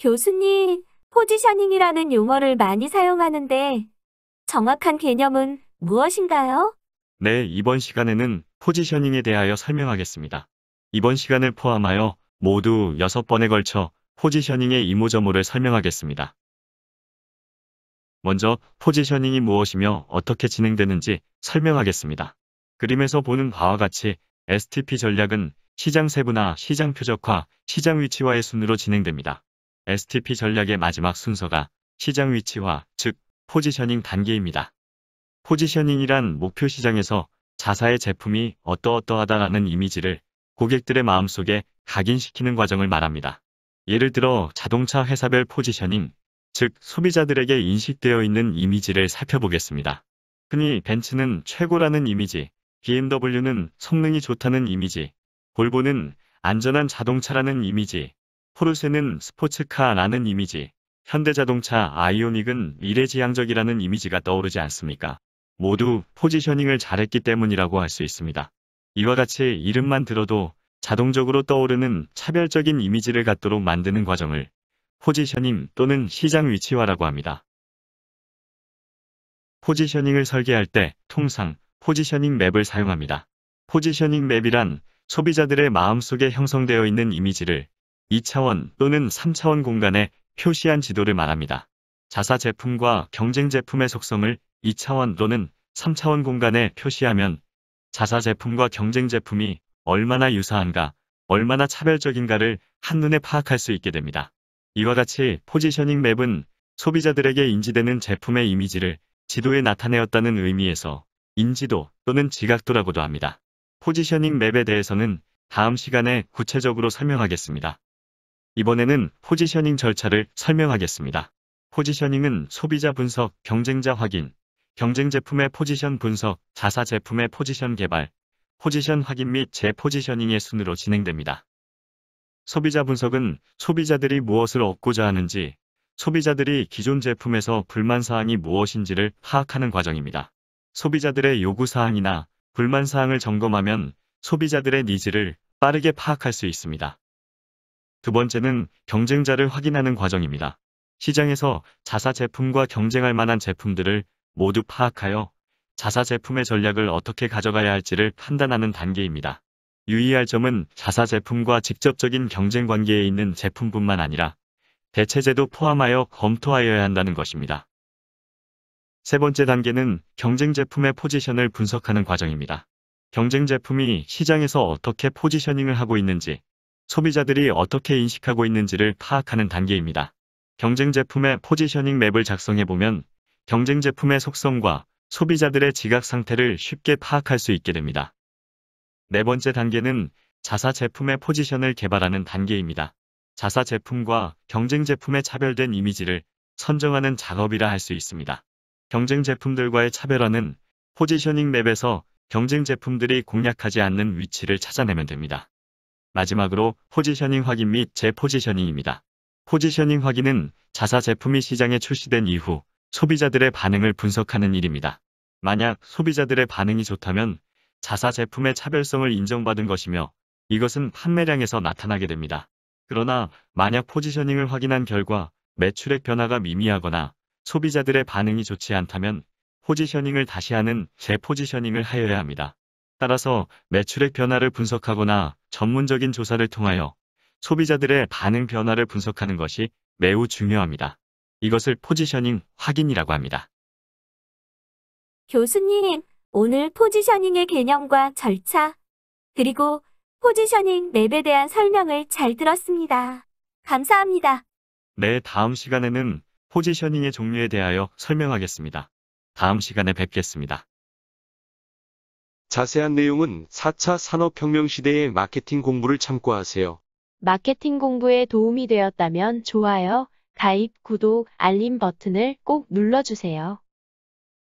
교수님, 포지셔닝이라는 용어를 많이 사용하는데 정확한 개념은 무엇인가요? 네, 이번 시간에는 포지셔닝에 대하여 설명하겠습니다. 이번 시간을 포함하여 모두 6번에 걸쳐 포지셔닝의 이모저모를 설명하겠습니다. 먼저 포지셔닝이 무엇이며 어떻게 진행되는지 설명하겠습니다. 그림에서 보는 바와 같이 STP 전략은 시장 세부나 시장 표적화, 시장 위치와의 순으로 진행됩니다. STP 전략의 마지막 순서가 시장 위치화, 즉 포지셔닝 단계입니다. 포지셔닝이란 목표 시장에서 자사의 제품이 어떠어떠하다라는 이미지를 고객들의 마음속에 각인시키는 과정을 말합니다. 예를 들어 자동차 회사별 포지셔닝, 즉 소비자들에게 인식되어 있는 이미지를 살펴보겠습니다. 흔히 벤츠는 최고라는 이미지, BMW는 성능이 좋다는 이미지, 볼보는 안전한 자동차라는 이미지, 포르쉐는 스포츠카라는 이미지, 현대자동차 아이오닉은 미래지향적이라는 이미지가 떠오르지 않습니까? 모두 포지셔닝을 잘했기 때문이라고 할 수 있습니다. 이와 같이 이름만 들어도 자동적으로 떠오르는 차별적인 이미지를 갖도록 만드는 과정을 포지셔닝 또는 시장 위치화라고 합니다. 포지셔닝을 설계할 때 통상 포지셔닝 맵을 사용합니다. 포지셔닝 맵이란 소비자들의 마음속에 형성되어 있는 이미지를 2차원 또는 3차원 공간에 표시한 지도를 말합니다. 자사 제품과 경쟁 제품의 속성을 2차원 또는 3차원 공간에 표시하면 자사 제품과 경쟁 제품이 얼마나 유사한가, 얼마나 차별적인가를 한눈에 파악할 수 있게 됩니다. 이와 같이 포지셔닝 맵은 소비자들에게 인지되는 제품의 이미지를 지도에 나타내었다는 의미에서 인지도 또는 지각도라고도 합니다. 포지셔닝 맵에 대해서는 다음 시간에 구체적으로 설명하겠습니다. 이번에는 포지셔닝 절차를 설명하겠습니다. 포지셔닝은 소비자 분석, 경쟁자 확인, 경쟁 제품의 포지션 분석, 자사 제품의 포지션 개발, 포지션 확인 및 재포지셔닝의 순으로 진행됩니다. 소비자 분석은 소비자들이 무엇을 얻고자 하는지, 소비자들이 기존 제품에서 불만사항이 무엇인지를 파악하는 과정입니다. 소비자들의 요구사항이나 불만사항을 점검하면 소비자들의 니즈를 빠르게 파악할 수 있습니다. 두 번째는 경쟁자를 확인하는 과정입니다. 시장에서 자사 제품과 경쟁할 만한 제품들을 모두 파악하여 자사 제품의 전략을 어떻게 가져가야 할지를 판단하는 단계입니다. 유의할 점은 자사 제품과 직접적인 경쟁 관계에 있는 제품뿐만 아니라 대체제도 포함하여 검토하여야 한다는 것입니다. 세 번째 단계는 경쟁 제품의 포지션을 분석하는 과정입니다. 경쟁 제품이 시장에서 어떻게 포지셔닝을 하고 있는지 소비자들이 어떻게 인식하고 있는지를 파악하는 단계입니다. 경쟁 제품의 포지셔닝 맵을 작성해보면 경쟁 제품의 속성과 소비자들의 지각 상태를 쉽게 파악할 수 있게 됩니다. 네 번째 단계는 자사 제품의 포지션을 개발하는 단계입니다. 자사 제품과 경쟁 제품의 차별된 이미지를 선정하는 작업이라 할 수 있습니다. 경쟁 제품들과의 차별화는 포지셔닝 맵에서 경쟁 제품들이 공략하지 않는 위치를 찾아내면 됩니다. 마지막으로 포지셔닝 확인 및 재포지셔닝입니다. 포지셔닝 확인은 자사 제품이 시장에 출시된 이후 소비자들의 반응을 분석하는 일입니다. 만약 소비자들의 반응이 좋다면 자사 제품의 차별성을 인정받은 것이며 이것은 판매량에서 나타나게 됩니다. 그러나 만약 포지셔닝을 확인한 결과 매출액 변화가 미미하거나 소비자들의 반응이 좋지 않다면 포지셔닝을 다시 하는 재포지셔닝을 하여야 합니다. 따라서 매출액 변화를 분석하거나 전문적인 조사를 통하여 소비자들의 반응 변화를 분석하는 것이 매우 중요합니다. 이것을 포지셔닝 확인이라고 합니다. 교수님, 오늘 포지셔닝의 개념과 절차, 그리고 포지셔닝 맵에 대한 설명을 잘 들었습니다. 감사합니다. 네, 다음 시간에는 포지셔닝의 종류에 대하여 설명하겠습니다. 다음 시간에 뵙겠습니다. 자세한 내용은 4차 산업혁명 시대의 마케팅 공부를 참고하세요. 마케팅 공부에 도움이 되었다면 좋아요, 가입, 구독, 알림 버튼을 꼭 눌러주세요.